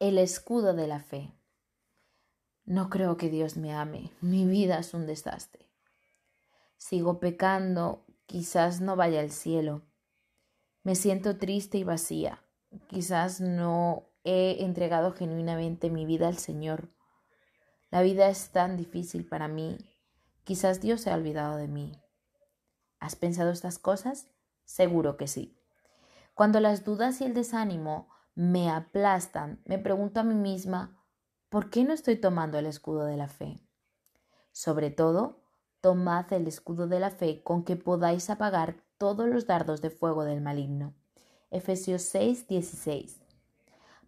el escudo de la fe. No creo que Dios me ame, mi vida es un desastre. Sigo pecando, quizás no vaya al cielo. Me siento triste y vacía, quizás no he entregado genuinamente mi vida al Señor. La vida es tan difícil para mí, quizás Dios se ha olvidado de mí. ¿Has pensado estas cosas? Seguro que sí. Cuando las dudas y el desánimo me aplastan, me pregunto a mí misma, ¿por qué no estoy tomando el escudo de la fe? Sobre todo, tomad el escudo de la fe con que podáis apagar todos los dardos de fuego del maligno. Efesios 6,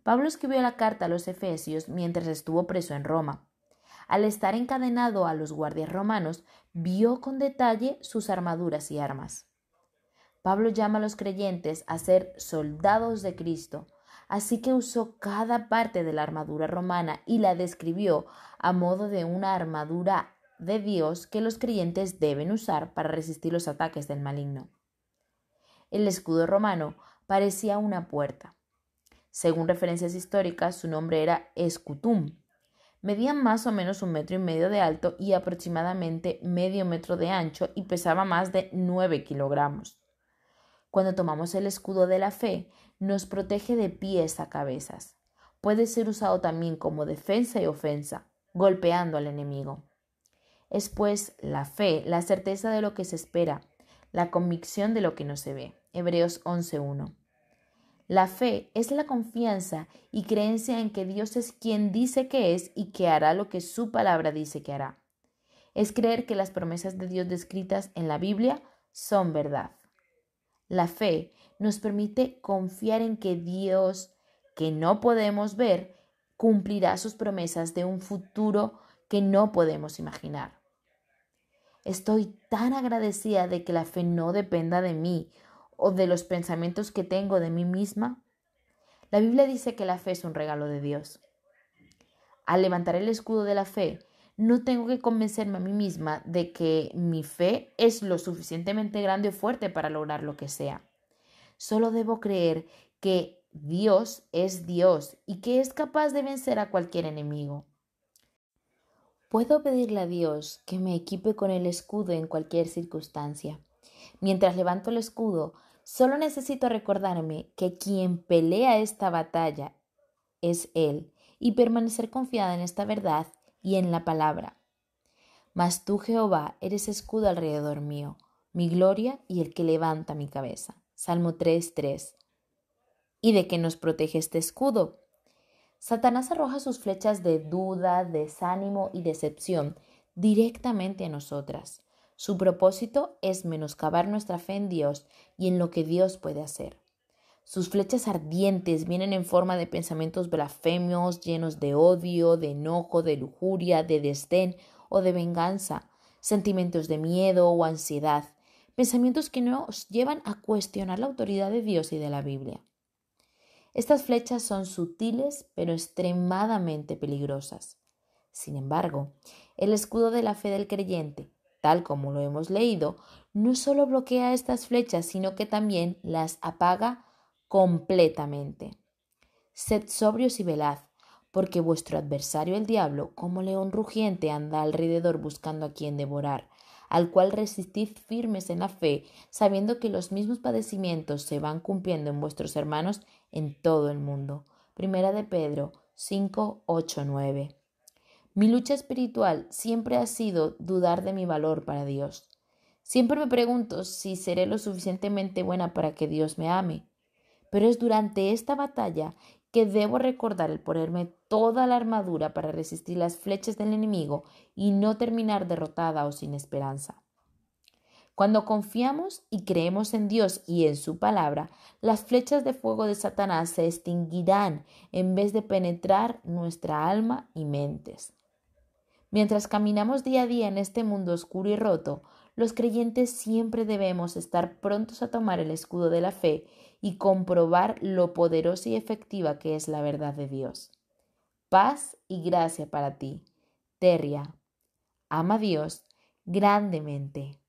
Pablo escribió la carta a los Efesios mientras estuvo preso en Roma. Al estar encadenado a los guardias romanos, vio con detalle sus armaduras y armas. Pablo llama a los creyentes a ser soldados de Cristo, Así que usó cada parte de la armadura romana y la describió a modo de una armadura de Dios que los creyentes deben usar para resistir los ataques del maligno. El escudo romano parecía una puerta. Según referencias históricas, su nombre era Escutum. Medía más o menos un metro y medio de alto y aproximadamente medio metro de ancho y pesaba más de 9 kilogramos. Cuando tomamos el escudo de la fe, nos protege de pies a cabezas. Puede ser usado también como defensa y ofensa, golpeando al enemigo. Es pues la fe, la certeza de lo que se espera, la convicción de lo que no se ve. Hebreos 11.1. La fe es la confianza y creencia en que Dios es quien dice que es y que hará lo que su palabra dice que hará. Es creer que las promesas de Dios descritas en la Biblia son verdad. La fe nos permite confiar en que Dios, que no podemos ver, cumplirá sus promesas de un futuro que no podemos imaginar. Estoy tan agradecida de que la fe no dependa de mí o de los pensamientos que tengo de mí misma. La Biblia dice que la fe es un regalo de Dios. Al levantar el escudo de la fe, no tengo que convencerme a mí misma de que mi fe es lo suficientemente grande o fuerte para lograr lo que sea. Solo debo creer que Dios es Dios y que es capaz de vencer a cualquier enemigo. Puedo pedirle a Dios que me equipe con el escudo en cualquier circunstancia. Mientras levanto el escudo, solo necesito recordarme que quien pelea esta batalla es Él y permanecer confiada en esta verdad y en la palabra. Mas tú, Jehová, eres escudo alrededor mío, mi gloria y el que levanta mi cabeza. Salmo 3.3. ¿Y de qué nos protege este escudo? Satanás arroja sus flechas de duda, desánimo y decepción directamente a nosotras. Su propósito es menoscabar nuestra fe en Dios y en lo que Dios puede hacer. Sus flechas ardientes vienen en forma de pensamientos blasfemios, llenos de odio, de enojo, de lujuria, de desdén o de venganza, sentimientos de miedo o ansiedad, pensamientos que nos llevan a cuestionar la autoridad de Dios y de la Biblia. Estas flechas son sutiles pero extremadamente peligrosas. Sin embargo, el escudo de la fe del creyente, tal como lo hemos leído, no solo bloquea estas flechas, sino que también las apaga completamente. Sed sobrios y velad, porque vuestro adversario el diablo, como león rugiente, anda alrededor buscando a quien devorar, al cual resistid firmes en la fe, sabiendo que los mismos padecimientos se van cumpliendo en vuestros hermanos en todo el mundo. Primera de Pedro 5, 8, 9. Mi lucha espiritual siempre ha sido dudar de mi valor para Dios. Siempre me pregunto si seré lo suficientemente buena para que Dios me ame. Pero es durante esta batalla que debo recordar el ponerme toda la armadura para resistir las flechas del enemigo y no terminar derrotada o sin esperanza. Cuando confiamos y creemos en Dios y en su palabra, las flechas de fuego de Satanás se extinguirán en vez de penetrar nuestra alma y mentes. Mientras caminamos día a día en este mundo oscuro y roto, los creyentes siempre debemos estar prontos a tomar el escudo de la fe y comprobar lo poderosa y efectiva que es la verdad de Dios. Paz y gracia para ti, Terria. Ama a Dios grandemente.